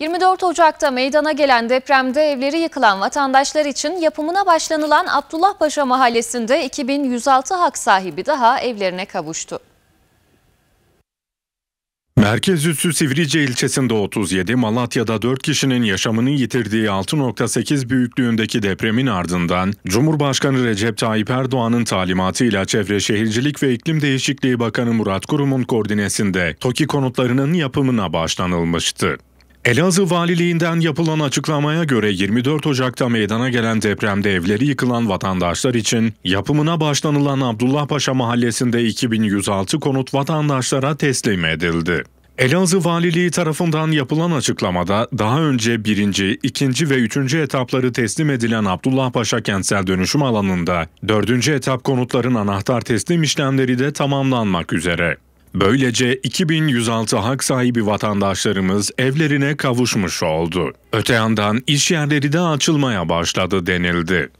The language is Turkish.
24 Ocak'ta meydana gelen depremde evleri yıkılan vatandaşlar için yapımına başlanılan Abdullahpaşa Mahallesi'nde 2106 hak sahibi daha evlerine kavuştu. Merkez üssü Sivrice ilçesinde 37, Malatya'da 4 kişinin yaşamını yitirdiği 6.8 büyüklüğündeki depremin ardından Cumhurbaşkanı Recep Tayyip Erdoğan'ın talimatıyla Çevre Şehircilik ve İklim Değişikliği Bakanı Murat Kurum'un koordinesinde TOKİ konutlarının yapımına başlanılmıştı. Elazığ Valiliğinden yapılan açıklamaya göre 24 Ocak'ta meydana gelen depremde evleri yıkılan vatandaşlar için yapımına başlanılan Abdullah Paşa Mahallesi'nde 2106 konut vatandaşlara teslim edildi. Elazığ Valiliği tarafından yapılan açıklamada daha önce birinci, ikinci ve üçüncü etapları teslim edilen Abdullah Paşa kentsel dönüşüm alanında dördüncü etap konutların anahtar teslim işlemleri de tamamlanmak üzere. Böylece 2106 hak sahibi vatandaşlarımız evlerine kavuşmuş oldu. Öte yandan iş yerleri de açılmaya başladı denildi.